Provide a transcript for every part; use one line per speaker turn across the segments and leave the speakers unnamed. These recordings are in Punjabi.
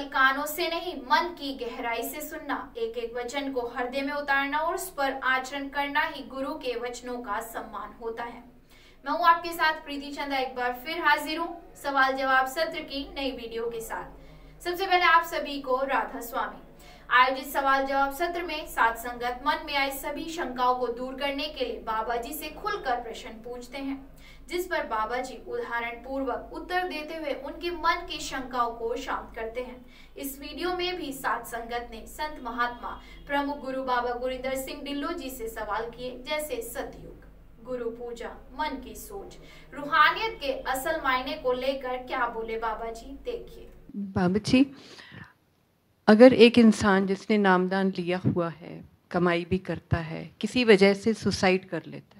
केवल कानों से नहीं मन की गहराई से सुनना एक एक वचन को हृदय में उतारना और उस पर आचरण करना ही गुरु के वचनों का सम्मान होता है मैं हूँ आपके साथ प्रीति चंदा एक बार फिर हाजिर हूँ सवाल जवाब सत्र की नई वीडियो के साथ सबसे पहले आप सभी को राधा स्वामी आयोजित सवाल जवाब सत्र में सात संगत मन में आए सभी शंकाओं को दूर करने के लिए बाबा जी से खुलकर प्रश्न पूछते हैं जिस पर बाबा जी उदाहरण पूर्वक उत्तर देते हुए उनके मन की शंकाओं को शांत करते हैं इस वीडियो में भी सात संगत ने संत महात्मा प्रमुख गुरु बाबा गुरिंदर सिंह ढिल्लो जी से सवाल किए जैसे सतयुग गुरु पूजा मन की सोच रूहानियत के असल मायने को लेकर क्या बोले बाबा जी देखिए बाबा जी अगर एक इंसान जिसने नामदान लिया हुआ है कमाई भी करता है किसी वजह से सुसाइड कर लेता है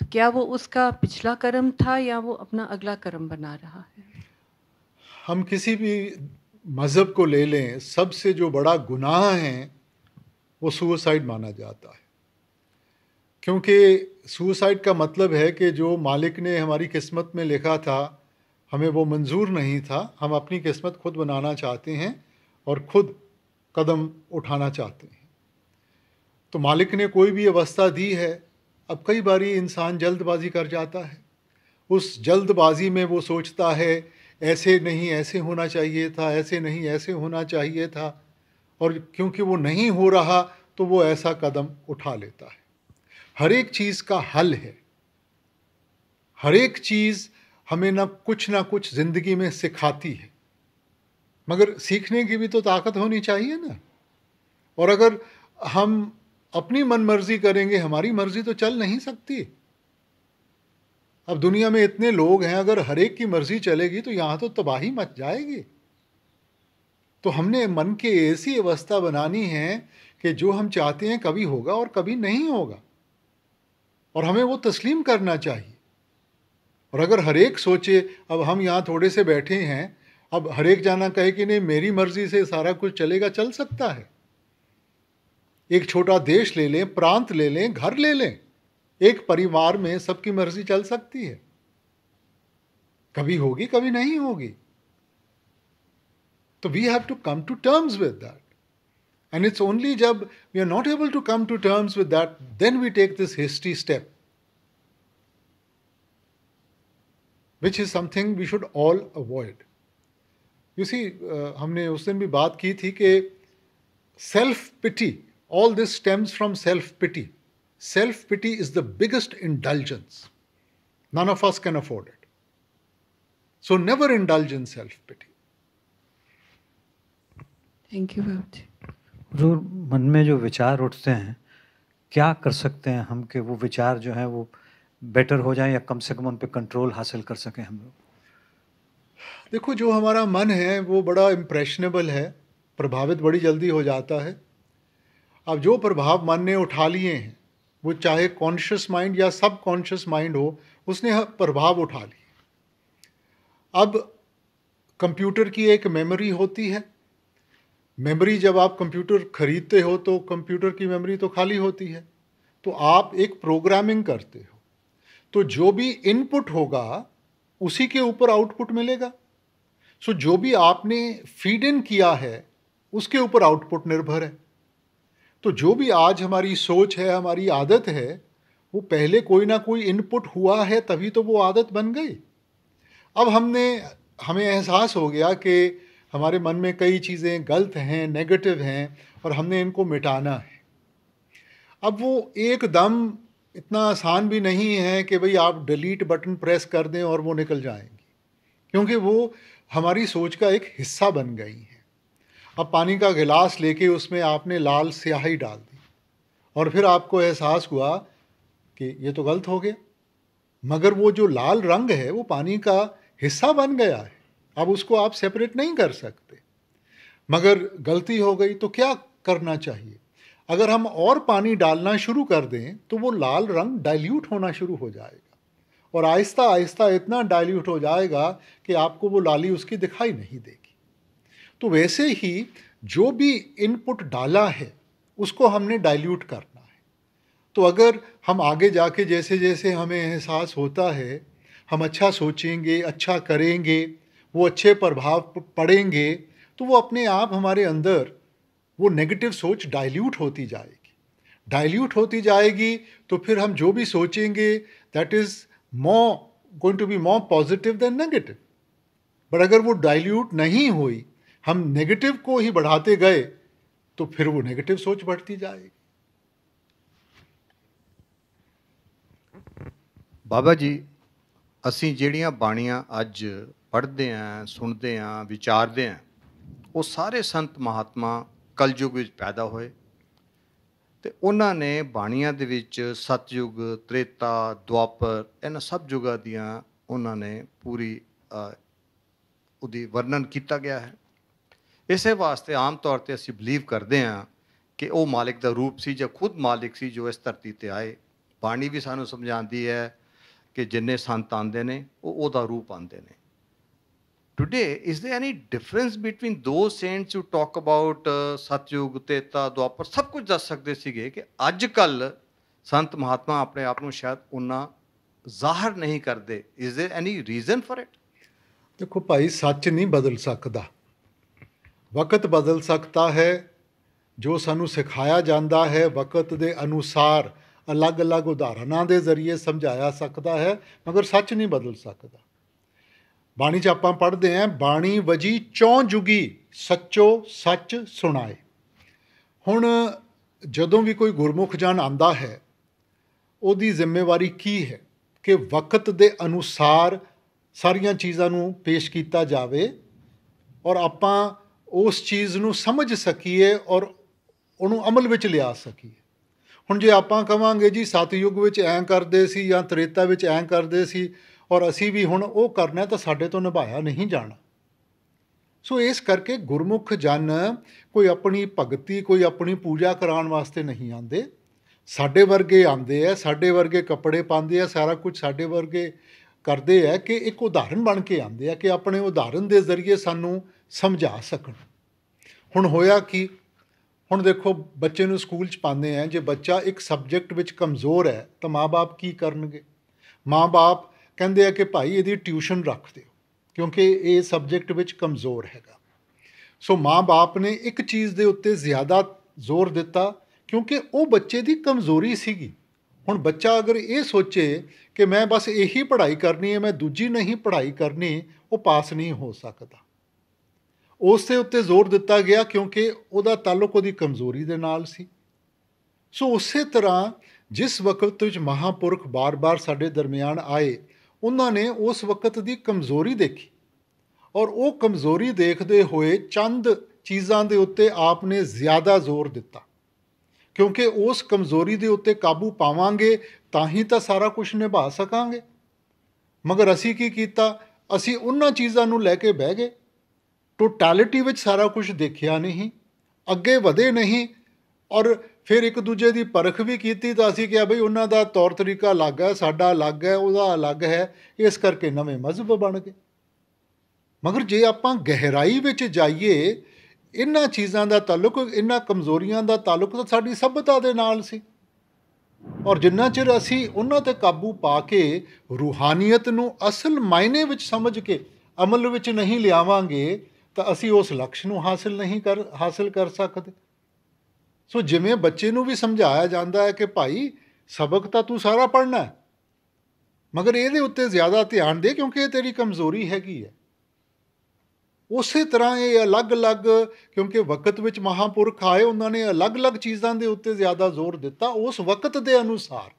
तो क्या वो उसका पिछला कर्म था या वो अपना अगला कर्म बना रहा है
हम किसी भी मज़हब को ले लें सबसे जो बड़ा गुनाह है वो सुसाइड माना जाता है क्योंकि सुसाइड का मतलब है कि जो मालिक ने हमारी किस्मत में लिखा था हमें वो मंजूर नहीं था हम अपनी किस्मत खुद बनाना चाहते हैं और खुद कदम उठाना चाहते हैं तो मालिक ने कोई भी अवस्था दी है अब कई बार इंसान जल्दबाजी कर जाता है उस जल्दबाजी में वो सोचता है ऐसे नहीं ऐसे होना चाहिए था ऐसे नहीं ऐसे होना चाहिए था और क्योंकि वो नहीं हो रहा तो वो ऐसा कदम उठा लेता है हर एक चीज़ का हल है हर एक चीज़ हमें ना कुछ ना कुछ ज़िंदगी में सिखाती है मगर सीखने की भी तो ताकत होनी चाहिए ना और अगर हम अपनी मनमर्जी करेंगे हमारी मर्जी तो चल नहीं सकती अब दुनिया में इतने लोग हैं अगर हरेक की मर्जी चलेगी तो यहाँ तो तबाही मच जाएगी तो हमने मन के ऐसी अवस्था बनानी है कि जो हम चाहते हैं कभी होगा और कभी नहीं होगा और हमें वो तस्लीम करना चाहिए और अगर हरेक सोचे अब हम यहाँ थोड़े से बैठे हैं अब हरेक जाना कहे कि नहीं मेरी मर्ज़ी से सारा कुछ चलेगा चल सकता है एक छोटा देश ले लें प्रांत ले लें घर ले लें एक परिवार में सबकी मर्जी चल सकती है कभी होगी कभी नहीं होगी तो we have to come to terms with that and it's only जब we are not able to come to terms with that then we take this history step which is something we should all avoid you see हमने उस दिन भी बात की थी कि self pity All this stems from self pity. Self pity is the biggest indulgence. None of us can afford it. So never indulge in self pity. Thank you जो मन में जो विचार उठते हैं क्या कर सकते हैं हम कि वो विचार जो हैं वो बेटर हो जाए या कम से कम उन पर कंट्रोल हासिल कर सकें हम लोग देखो जो हमारा मन है वो बड़ा इम्प्रेशनेबल है प्रभावित बड़ी जल्दी हो जाता है अब जो प्रभाव मन ने उठा लिए हैं वो चाहे कॉन्शियस माइंड या सब कॉन्शियस माइंड हो उसने प्रभाव उठा लिए अब कंप्यूटर की एक मेमोरी होती है मेमोरी जब आप कंप्यूटर खरीदते हो तो कंप्यूटर की मेमोरी तो खाली होती है तो आप एक प्रोग्रामिंग करते हो तो जो भी इनपुट होगा उसी के ऊपर आउटपुट मिलेगा सो जो भी आपने फीड इन किया है उसके ऊपर आउटपुट निर्भर है तो जो भी आज हमारी सोच है हमारी आदत है वो पहले कोई ना कोई इनपुट हुआ है तभी तो वो आदत बन गई अब हमने हमें एहसास हो गया कि हमारे मन में कई चीज़ें गलत हैं नेगेटिव हैं और हमने इनको मिटाना है अब वो एकदम इतना आसान भी नहीं है कि भाई आप डिलीट बटन प्रेस कर दें और वो निकल जाएंगी क्योंकि वो हमारी सोच का एक हिस्सा बन गई है अब पानी का गिलास लेके उसमें आपने लाल स्याही डाल दी और फिर आपको एहसास हुआ कि ये तो गलत हो गया मगर वो जो लाल रंग है वो पानी का हिस्सा बन गया है अब उसको आप सेपरेट नहीं कर सकते मगर गलती हो गई तो क्या करना चाहिए अगर हम और पानी डालना शुरू कर दें तो वो लाल रंग डाइल्यूट होना शुरू हो जाएगा और आहिस्ता आहिस्ता इतना डाइल्यूट हो जाएगा कि आपको वो लाली उसकी दिखाई नहीं देगी तो वैसे ही जो भी इनपुट डाला है उसको हमने डाइल्यूट करना है तो अगर हम आगे जाके जैसे जैसे हमें एहसास होता है हम अच्छा सोचेंगे अच्छा करेंगे वो अच्छे प्रभाव पड़ेंगे तो वो अपने आप हमारे अंदर वो नेगेटिव सोच डाइल्यूट होती जाएगी डाइल्यूट होती जाएगी तो फिर हम जो भी सोचेंगे that is more going to be more positive than negative but अगर वो डाइल्यूट नहीं हुई हम नेगेटिव को ही बढ़ाते गए तो फिर वो नेगेटिव सोच बढ़ती जाएगी बाबा जी ਅਸੀਂ ਜਿਹੜੀਆਂ ਬਾਣੀਆਂ ਅੱਜ ਪੜ੍ਹਦੇ ਆਂ ਸੁਣਦੇ ਆਂ ਵਿਚਾਰਦੇ ਆਂ ਉਹ ਸਾਰੇ ਸੰਤ ਮਹਾਤਮਾ ਕਲਯੁਗ ਵਿੱਚ ਪੈਦਾ ਹੋਏ ਤੇ ਉਹਨਾਂ ਨੇ ਬਾਣੀਆਂ ਦੇ ਵਿੱਚ ਸਤਯੁਗ ਤ੍ਰੇਤਾ ਦੁਆਪਰ ਇਹਨਾਂ ਸਭ ਯੁਗਾਂ ਦੀਆਂ ਉਹਨਾਂ ਨੇ ਪੂਰੀ ਉਹਦੀ ਵਰਣਨ ਕੀਤਾ ਗਿਆ ਹੈ ਇਸੇ ਵਾਸਤੇ ਆਮ ਤੌਰ ਤੇ ਅਸੀਂ ਬਲੀਵ ਕਰਦੇ ਹਾਂ ਕਿ ਉਹ ਮਾਲਿਕ ਦਾ ਰੂਪ ਸੀ ਜਾਂ ਖੁਦ ਮਾਲਿਕ ਸੀ ਜੋ ਇਸ ਧਰਤੀ ਤੇ ਆਏ ਬਾਣੀ ਵੀ ਸਾਨੂੰ ਸਮਝਾਉਂਦੀ ਹੈ ਕਿ ਜਿੰਨੇ ਸੰਤ ਆਂਦੇ ਨੇ ਉਹ ਉਹਦਾ ਰੂਪ ਆਂਦੇ ਨੇ today is there any difference between ਦੋ ਸੇਂਟਸ ਯੂ ਟਾਕ ਅਬਾਊਟ ਸਤਯੁਗ ਤੇਤਾ ਦੁਆਪਰ ਸਭ ਕੁਝ ਦੱਸ ਸਕਦੇ ਸੀਗੇ ਕਿ ਅੱਜ ਕੱਲ ਸੰਤ ਮਹਾਤਮਾ ਆਪਣੇ ਆਪ ਨੂੰ ਸ਼ਾਇਦ ਉਹਨਾਂ ਜ਼ਾਹਰ ਨਹੀਂ ਕਰਦੇ is there any reason for it ਦੇਖੋ ਭਾਈ ਸੱਚ ਨਹੀਂ ਬਦਲ ਸਕਦਾ ਵਕਤ ਬਦਲ ਸਕਦਾ ਹੈ ਜੋ ਸਾਨੂੰ ਸਿਖਾਇਆ ਜਾਂਦਾ ਹੈ ਵਕਤ ਦੇ ਅਨੁਸਾਰ ਅਲੱਗ-ਅਲੱਗ ਉਦਾਹਰਨਾਂ ਦੇ ਜ਼ਰੀਏ ਸਮਝਾਇਆ ਸਕਦਾ ਹੈ ਮਗਰ ਸੱਚ ਨਹੀਂ ਬਦਲ ਸਕਦਾ ਬਾਣੀ 'ਚ ਆਪਾਂ ਪੜ੍ਹਦੇ ਆਂ ਬਾਣੀ ਵਜੀ ਚੌਂ ਜੁਗੀ ਸੱਚੋ ਸੱਚ ਸੁਣਾਏ ਹੁਣ ਜਦੋਂ ਵੀ ਕੋਈ ਗੁਰਮੁਖ ਜਨ ਆਂਦਾ ਹੈ ਉਹਦੀ ਜ਼ਿੰਮੇਵਾਰੀ ਕੀ ਹੈ ਕਿ ਵਕਤ ਦੇ ਅਨੁਸਾਰ ਸਾਰੀਆਂ ਚੀਜ਼ਾਂ ਨੂੰ ਪੇਸ਼ ਕੀਤਾ ਜਾਵੇ ਔਰ ਆਪਾਂ ਉਸ ਚੀਜ਼ ਨੂੰ ਸਮਝ ਸਕੀਏ ਔਰ ਉਹਨੂੰ ਅਮਲ ਵਿੱਚ ਲਿਆ ਸਕੀਏ ਹੁਣ ਜੇ ਆਪਾਂ ਕਵਾਂਗੇ ਜੀ ਸਤਯੁਗ ਵਿੱਚ ਐਂ ਕਰਦੇ ਸੀ ਜਾਂ ਤ੍ਰੇਤਾ ਵਿੱਚ ਐਂ ਕਰਦੇ ਸੀ ਔਰ ਅਸੀਂ ਵੀ ਹੁਣ ਉਹ ਕਰਨਾ ਤਾਂ ਸਾਡੇ ਤੋਂ ਨਿਭਾਇਆ ਨਹੀਂ ਜਾਣਾ ਸੋ ਇਸ ਕਰਕੇ ਗੁਰਮੁਖ ਜਨ ਕੋਈ ਆਪਣੀ ਭਗਤੀ ਕੋਈ ਆਪਣੀ ਪੂਜਾ ਕਰਾਉਣ ਵਾਸਤੇ ਨਹੀਂ ਆਉਂਦੇ ਸਾਡੇ ਵਰਗੇ ਆਉਂਦੇ ਆ ਸਾਡੇ ਵਰਗੇ ਕੱਪੜੇ ਪਾਉਂਦੇ ਆ ਸਾਰਾ ਕੁਝ ਸਾਡੇ ਵਰਗੇ ਕਰਦੇ ਆ ਕਿ ਇੱਕ ਉਦਾਹਰਨ ਬਣ ਕੇ ਆਉਂਦੇ ਆ ਕਿ ਆਪਣੇ ਉਦਾਹਰਨ ਦੇ ਜ਼ਰੀਏ ਸਾਨੂੰ ਸਮਝਾ ਸਕਣ ਹੁਣ ਹੋਇਆ ਕਿ ਹੁਣ ਦੇਖੋ ਬੱਚੇ ਨੂੰ ਸਕੂਲ 'ਚ ਪਾਉਂਦੇ ਆ ਜੇ ਬੱਚਾ ਇੱਕ ਸਬਜੈਕਟ ਵਿੱਚ ਕਮਜ਼ੋਰ ਹੈ ਤਾਂ ਮਾਪੇ ਕੀ ਕਰਨਗੇ ਮਾਪੇ ਕਹਿੰਦੇ ਆ ਕਿ ਭਾਈ ਇਹਦੀ ਟਿਊਸ਼ਨ ਰੱਖ ਦਿਓ ਕਿਉਂਕਿ ਇਹ ਸਬਜੈਕਟ ਵਿੱਚ ਕਮਜ਼ੋਰ ਹੈਗਾ ਸੋ ਮਾਪੇ ਨੇ ਇੱਕ ਚੀਜ਼ ਦੇ ਉੱਤੇ ਜ਼ਿਆਦਾ ਜ਼ੋਰ ਦਿੱਤਾ ਕਿਉਂਕਿ ਉਹ ਬੱਚੇ ਦੀ ਕਮਜ਼ੋਰੀ ਸੀਗੀ ਹੁਣ ਬੱਚਾ ਅਗਰ ਇਹ ਸੋਚੇ ਕਿ ਮੈਂ ਬਸ ਇਹੀ ਪੜ੍ਹਾਈ ਕਰਨੀ ਹੈ ਮੈਂ ਦੂਜੀ ਨਹੀਂ ਪੜ੍ਹਾਈ ਕਰਨੀ ਉਹ ਪਾਸ ਨਹੀਂ ਹੋ ਸਕਦਾ ਉਸੇ ਉੱਤੇ ਜ਼ੋਰ ਦਿੱਤਾ ਗਿਆ ਕਿਉਂਕਿ ਉਹਦਾ ਤਾਲੁਕ ਉਹਦੀ ਕਮਜ਼ੋਰੀ ਦੇ ਨਾਲ ਸੀ ਸੋ ਉਸੇ ਤਰ੍ਹਾਂ ਜਿਸ ਵਕਤ ਵਿੱਚ ਮਹਾਪੁਰਖ ਬਾਰ-ਬਾਰ ਸਾਡੇ ਦਰਮਿਆਨ ਆਏ ਉਹਨਾਂ ਨੇ ਉਸ ਵਕਤ ਦੀ ਕਮਜ਼ੋਰੀ ਦੇਖੀ ਔਰ ਉਹ ਕਮਜ਼ੋਰੀ ਦੇਖਦੇ ਹੋਏ ਚੰਦ ਚੀਜ਼ਾਂ ਦੇ ਉੱਤੇ ਆਪ ਨੇ ਜ਼ਿਆਦਾ ਜ਼ੋਰ ਦਿੱਤਾ ਕਿਉਂਕਿ ਉਸ ਕਮਜ਼ੋਰੀ ਦੇ ਉੱਤੇ ਕਾਬੂ ਪਾਵਾਂਗੇ ਤਾਂ ਹੀ ਤਾਂ ਸਾਰਾ ਕੁਝ ਨਿਭਾ ਸਕਾਂਗੇ ਮਗਰ ਅਸੀਂ ਕੀ ਕੀਤਾ ਅਸੀਂ ਉਹਨਾਂ ਚੀਜ਼ਾਂ ਨੂੰ ਲੈ ਕੇ ਬਹਿ ਗਏ ਟੋਟੈਲਿਟੀ ਵਿੱਚ ਸਾਰਾ ਕੁਝ ਦੇਖਿਆ ਨਹੀਂ ਅੱਗੇ ਵਧੇ ਨਹੀਂ ਔਰ ਫਿਰ ਇੱਕ ਦੂਜੇ ਦੀ ਪਰਖ ਵੀ ਕੀਤੀ ਤਾਂ ਅਸੀਂ ਕਿਹਾ ਬਈ ਉਹਨਾਂ ਦਾ ਤੌਰ ਤਰੀਕਾ ਅਲੱਗ ਹੈ ਸਾਡਾ ਅਲੱਗ ਹੈ ਉਹਦਾ ਅਲੱਗ ਹੈ ਇਸ ਕਰਕੇ ਨਵੇਂ ਮਜ਼ਹਬ ਬਣ ਗਏ ਮਗਰ ਜੇ ਆਪਾਂ ਗਹਿਰਾਈ ਵਿੱਚ ਜਾਈਏ ਇਹਨਾਂ ਚੀਜ਼ਾਂ ਦਾ ਤਾਲੁਕ ਇਹਨਾਂ ਕਮਜ਼ੋਰੀਆਂ ਦਾ ਤਾਲੁਕ ਤਾਂ ਸਾਡੀ ਸਭਤਾ ਦੇ ਨਾਲ ਸੀ ਔਰ ਜਿੰਨਾ ਚਿਰ ਅਸੀਂ ਉਹਨਾਂ ਤੇ ਕਾਬੂ ਪਾ ਕੇ ਰੂਹਾਨੀਅਤ ਨੂੰ ਅਸਲ ਮਾਇਨੇ ਵਿੱਚ ਸਮਝ ਕੇ ਅਮਲ ਵਿੱਚ ਨਹੀਂ ਲਿਆਵਾਂਗੇ ਤਾਂ ਅਸੀਂ ਉਸ ਲਕਸ਼ ਨੂੰ ਹਾਸਲ ਨਹੀਂ ਕਰ ਹਾਸਲ ਕਰ ਸਕਦੇ ਸੋ ਜਿਵੇਂ ਬੱਚੇ ਨੂੰ ਵੀ ਸਮਝਾਇਆ ਜਾਂਦਾ ਹੈ ਕਿ ਭਾਈ ਸਬਕ ਤਾਂ ਤੂੰ ਸਾਰਾ ਪੜ੍ਹਨਾ ਹੈ ਮਗਰ ਇਹਦੇ ਉੱਤੇ ਜ਼ਿਆਦਾ ਧਿਆਨ ਦੇ ਕਿਉਂਕਿ ਇਹ ਤੇਰੀ ਕਮਜ਼ੋਰੀ ਹੈਗੀ ਹੈ ਉਸੇ ਤਰ੍ਹਾਂ ਇਹ ਅਲੱਗ-ਅਲੱਗ ਕਿਉਂਕਿ ਵਕਤ ਵਿੱਚ ਮਹਾਪੁਰਖ ਆਏ ਉਹਨਾਂ ਨੇ ਅਲੱਗ-ਅਲੱਗ ਚੀਜ਼ਾਂ ਦੇ ਉੱਤੇ ਜ਼ਿਆਦਾ ਜ਼ੋਰ ਦਿੱਤਾ ਉਸ ਵਕਤ ਦੇ ਅਨੁਸਾਰ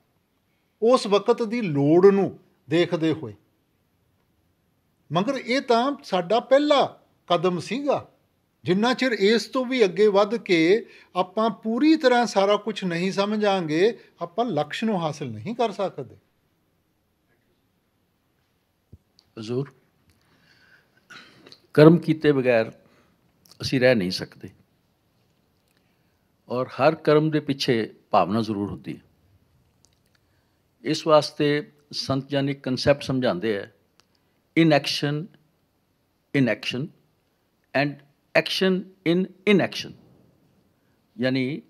ਉਸ ਵਕਤ ਦੀ ਲੋੜ ਨੂੰ ਦੇਖਦੇ ਹੋਏ ਮਗਰ ਇਹ ਤਾਂ ਸਾਡਾ ਪਹਿਲਾ ਕਦਮ ਸੀਗਾ ਜਿੰਨਾ ਚਿਰ ਇਸ ਤੋਂ ਵੀ ਅੱਗੇ ਵੱਧ ਕੇ ਆਪਾਂ ਪੂਰੀ ਤਰ੍ਹਾਂ ਸਾਰਾ ਕੁਝ ਨਹੀਂ ਸਮਝਾਂਗੇ ਆਪਾਂ ਲਕਸ਼ ਨੂੰ ਹਾਸਲ ਨਹੀਂ ਕਰ ਸਕਦੇ ਹਜ਼ੂਰ ਕਰਮ ਕੀਤੇ ਬਗੈਰ ਅਸੀਂ ਰਹਿ ਨਹੀਂ ਸਕਦੇ ਔਰ ਹਰ ਕਰਮ ਦੇ ਪਿੱਛੇ ਭਾਵਨਾ ਜ਼ਰੂਰ ਹੁੰਦੀ ਹੈ ਇਸ ਵਾਸਤੇ ਸੰਤ ਜਾਨੀ ਕਨਸੈਪਟ ਸਮਝਾਉਂਦੇ ਆ inaction in action and action in inaction ਯਾਨੀ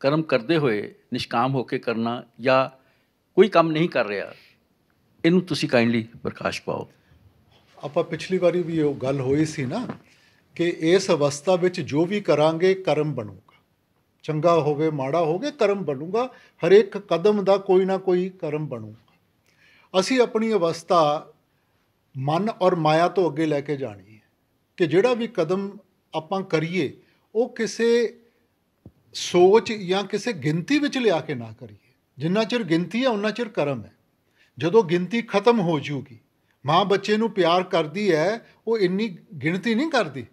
ਕਰਮ ਕਰਦੇ ਹੋਏ ਨਿਸ਼ਕਾਮ ਹੋ ਕੇ ਕਰਨਾ ਜਾਂ ਕੋਈ ਕੰਮ ਨਹੀਂ ਕਰ ਰਿਹਾ ਇਹਨੂੰ ਤੁਸੀਂ ਕਾਈਂਡਲੀ
ਪ੍ਰਕਾਸ਼ ਪਾਓ
ਆਪਾਂ ਪਿਛਲੀ ਵਾਰੀ ਵੀ ਉਹ ਗੱਲ ਹੋਈ ਸੀ ਨਾ ਕਿ ਇਸ ਅਵਸਥਾ ਵਿੱਚ ਜੋ ਵੀ ਕਰਾਂਗੇ ਕਰਮ ਬਣੂਗਾ ਚੰਗਾ ਹੋਵੇ ਮਾੜਾ ਹੋਵੇ ਕਰਮ ਬਣੂਗਾ ਹਰੇਕ ਕਦਮ ਦਾ ਕੋਈ ਨਾ ਕੋਈ ਕਰਮ ਬਣੂਗਾ ਅਸੀਂ ਆਪਣੀ ਅਵਸਥਾ ਮਨ ਔਰ ਮਾਇਆ ਤੋਂ ਅੱਗੇ ਲੈ ਕੇ ਜਾਣੀ ਕਿ ਜਿਹੜਾ ਵੀ ਕਦਮ ਆਪਾਂ ਕਰੀਏ ਉਹ ਕਿਸੇ ਸੋਚ ਜਾਂ ਕਿਸੇ ਗਿਣਤੀ ਵਿੱਚ ਲਿਆ ਕੇ ਨਾ ਕਰੀਏ ਜਿੰਨਾ ਚਿਰ ਗਿਣਤੀ ਹੈ ਉਨਾ ਚਿਰ ਕਰਮ ਹੈ ਜਦੋਂ ਗਿਣਤੀ ਖਤਮ ਹੋ ਜੂਗੀ ਮਾਂ ਬੱਚੇ ਨੂੰ ਪਿਆਰ ਕਰਦੀ ਹੈ ਉਹ ਇੰਨੀ ਗਿਣਤੀ ਨਹੀਂ ਕਰਦੀ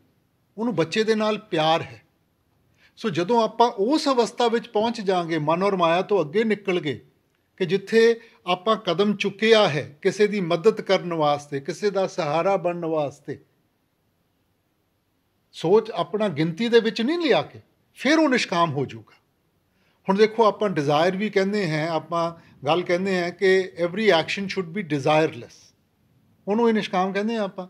ਉਹਨੂੰ ਬੱਚੇ ਦੇ ਨਾਲ ਪਿਆਰ ਹੈ ਸੋ ਜਦੋਂ ਆਪਾਂ ਉਸ ਅਵਸਥਾ ਵਿੱਚ ਪਹੁੰਚ ਜਾਾਂਗੇ ਮਨ ਔਰ ਮਾਇਆ ਤੋਂ ਅੱਗੇ ਨਿਕਲ ਗਏ ਕਿ ਜਿੱਥੇ ਆਪਾਂ ਕਦਮ ਚੁੱਕਿਆ ਹੈ ਕਿਸੇ ਦੀ ਮਦਦ ਕਰਨ ਵਾਸਤੇ ਕਿਸੇ ਦਾ ਸਹਾਰਾ ਬਣਨ ਵਾਸਤੇ ਸੋਚ ਆਪਣਾ ਗਿਣਤੀ ਦੇ ਵਿੱਚ ਨਹੀਂ ਲਿਆ ਕੇ ਫਿਰ ਉਹ ਨਿਸ਼ਕਾਮ ਹੋ ਜਾਊਗਾ ਹੁਣ ਦੇਖੋ ਆਪਾਂ ਡਿਜ਼ਾਇਰ ਵੀ ਕਹਿੰਦੇ ਹਾਂ ਆਪਾਂ ਗੱਲ ਕਹਿੰਦੇ ਹਾਂ ਕਿ every action should be desireless ਉਹਨੂੰ ਇਹ ਨਿਸ਼ਕਾਮ ਕਹਿੰਦੇ ਆ ਆਪਾਂ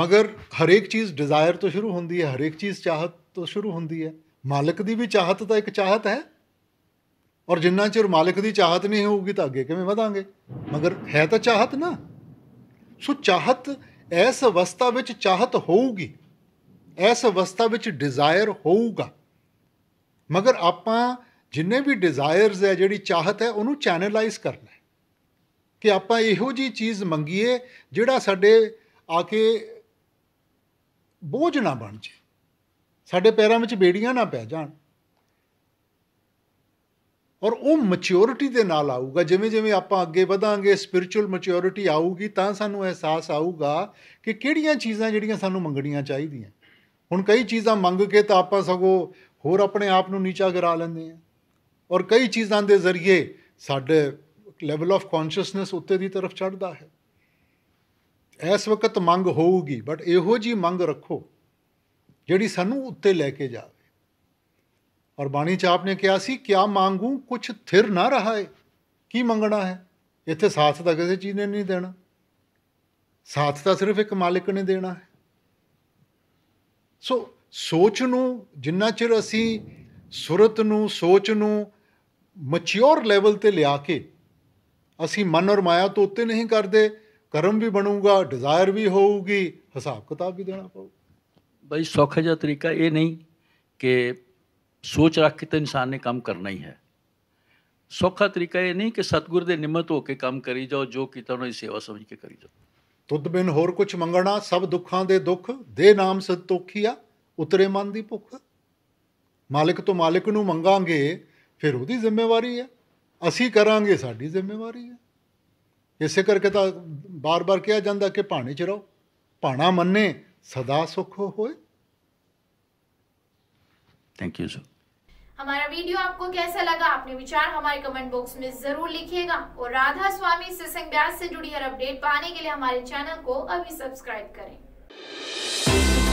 ਮਗਰ ਹਰੇਕ ਚੀਜ਼ ਡਿਜ਼ਾਇਰ ਤੋਂ ਸ਼ੁਰੂ ਹੁੰਦੀ ਹੈ ਹਰੇਕ ਚੀਜ਼ ਚਾਹਤ ਤੋਂ ਸ਼ੁਰੂ ਹੁੰਦੀ ਹੈ ਮਾਲਕ ਦੀ ਵੀ ਚਾਹਤ ਤਾਂ ਇੱਕ ਚਾਹਤ ਹੈ ਔਰ ਜਿੰਨਾ ਚਿਰ ਮਾਲਕ ਦੀ ਚਾਹਤ ਨਹੀਂ ਹੋਊਗੀ ਤਾਂ ਅੱਗੇ ਕਿਵੇਂ ਵਧਾਂਗੇ ਮਗਰ ਹੈ ਤਾਂ ਚਾਹਤ ਨਾ ਸੋ ਚਾਹਤ ਇਸ ਅਵਸਥਾ ਵਿੱਚ ਚਾਹਤ ਹੋਊਗੀ ਇਸ ਅਵਸਥਾ ਵਿੱਚ ਡਿਜ਼ਾਇਰ ਹੋਊਗਾ ਮਗਰ ਆਪਾਂ ਜਿੰਨੇ ਵੀ ਡਿਜ਼ਾਇਰਸ ਹੈ ਜਿਹੜੀ ਚਾਹਤ ਹੈ ਉਹਨੂੰ ਚੈਨਲਾਈਜ਼ ਕਰਨਾ ਹੈ ਕਿ ਆਪਾਂ ਇਹੋ ਜੀ ਚੀਜ਼ ਮੰਗੀਏ ਜਿਹੜਾ ਸਾਡੇ ਆ ਕੇ ਬੋਝ ਨਾ ਬਣ ਜੇ ਸਾਡੇ ਪੈਰਾਂ ਵਿੱਚ ਬੇੜੀਆਂ ਨਾ ਪੈ ਜਾਣ ਔਰ ਉਹ ਮੈਚਿਓਰਿਟੀ ਦੇ ਨਾਲ ਆਊਗਾ ਜਿਵੇਂ ਜਿਵੇਂ ਆਪਾਂ ਅੱਗੇ ਵਧਾਂਗੇ ਸਪਿਰਚੁਅਲ ਮੈਚਿਓਰਿਟੀ ਆਊਗੀ ਤਾਂ ਸਾਨੂੰ ਅਹਿਸਾਸ ਆਊਗਾ ਕਿ ਕਿਹੜੀਆਂ ਚੀਜ਼ਾਂ ਜਿਹੜੀਆਂ ਸਾਨੂੰ ਮੰਗਣੀਆਂ ਚਾਹੀਦੀਆਂ ਹੁਣ ਕਈ ਚੀਜ਼ਾਂ ਮੰਗ ਕੇ ਤਾਂ ਆਪਾਂ ਸਗੋਂ ਹੋਰ ਆਪਣੇ ਆਪ ਨੂੰ ਨੀਚਾ ਗਿਰਾ ਲੈਂਦੇ ਆਂ ਔਰ ਕਈ ਚੀਜ਼ਾਂ ਦੇ ਜ਼ਰੀਏ ਸਾਡੇ ਲੈਵਲ ਆਫ ਕੌਨਸ਼ੀਅਸਨੈਸ ਉੱਤੇ ਦੀ ਤਰਫ ਚੜਦਾ ਹੈ ਇਸ ਵਕਤ ਮੰਗ ਹੋਊਗੀ ਬਟ ਇਹੋ ਜੀ ਮੰਗ ਰੱਖੋ ਜਿਹੜੀ ਸਾਨੂੰ ਉੱਤੇ ਲੈ ਕੇ ਜਾਵੇ ਔਰ ਬਾਣੀ ਚ ਆਪਨੇ ਕਿਹਾ ਸੀ ਕਿਆ ਮੰਗੂ ਕੁਛ ਥਿਰ ਨਾ ਰਹਾ ਹੈ ਕੀ ਮੰਗਣਾ ਹੈ ਇੱਥੇ ਸਾਥ ਤਾਂ ਕਿਸੇ ਚੀਜ਼ ਨੇ ਨਹੀਂ ਦੇਣਾ ਸਾਥ ਤਾਂ ਸਿਰਫ ਇੱਕ ਮਾਲਕ ਨੇ ਦੇਣਾ ਹੈ ਸੋ ਸੋਚ ਨੂੰ ਜਿੰਨਾ ਚਿਰ ਅਸੀਂ ਸੁਰਤ ਨੂੰ ਸੋਚ ਨੂੰ ਮੈਚਿਓਰ ਲੈਵਲ ਤੇ ਲਿਆ ਕੇ ਅਸੀਂ ਮਨ ਔਰ ਮਾਇਆ ਤੋਂ ਉੱਤੇ ਨਹੀਂ ਕਰਦੇ ਕਰਮ ਵੀ ਬਣੂਗਾ ਡਿਜ਼ਾਇਰ ਵੀ ਹੋਊਗੀ ਹਿਸਾਬ ਕਿਤਾਬ ਵੀ ਦੇਣਾ ਪਊ ਬਈ ਸੌਖਾ ਜਿਹਾ ਤਰੀਕਾ ਇਹ ਨਹੀਂ ਕਿ ਸੋਚ ਰੱਖ ਕੇ ਤਾਂ ਇਨਸਾਨ ਨੇ ਕੰਮ ਕਰਨਾ ਹੀ ਹੈ ਸੌਖਾ ਤਰੀਕਾ ਇਹ ਨਹੀਂ ਕਿ ਸਤਗੁਰ ਦੇ ਨਿਮਤ ਹੋ ਕੇ ਕੰਮ ਕਰੀ ਜਾਓ ਜੋ ਕੀਤਾ ਉਹਨਾਂ ਦੀ ਸੇਵਾ ਸਮਝ ਕੇ ਕਰੀ ਜਾਓ ਤੁਧ ਬਿਨ ਹੋਰ ਕੁਛ ਮੰਗਣਾ ਸਭ ਦੁੱਖਾਂ ਦੇ ਦੁੱਖ ਦੇ ਨਾਮ ਆ ਉਤਰੇ ਮਨ ਦੀ ਭੁੱਖ ਮਾਲਕ ਤੋਂ ਮਾਲਕ ਨੂੰ ਮੰਗਾਂਗੇ ਫਿਰ ਉਹਦੀ ਜ਼ਿੰਮੇਵਾਰੀ ਹੈ ਅਸੀਂ ਕਰਾਂਗੇ ਸਾਡੀ ਜ਼ਿੰਮੇਵਾਰੀ ਹੈ ਇਸੇ ਕਰਕੇ ਤਾਂ ਬਾਰ-ਬਾਰ ਕਿਹਾ ਜਾਂਦਾ ਕਿ ਭਾਣੇ ਚ ਰਹੋ ਭਾਣਾ ਮੰਨੇ ਸਦਾ ਸੁਖ ਹੋਏ
ਥੈਂਕ ਯੂ ਸਰ हमारा वीडियो आपको कैसा लगा अपने विचार हमारे कमेंट बॉक्स में जरूर लिखिएगा और राधा स्वामी सत्संग ब्यास से जुड़ी हर अपडेट पाने के लिए हमारे चैनल को अभी सब्सक्राइब करें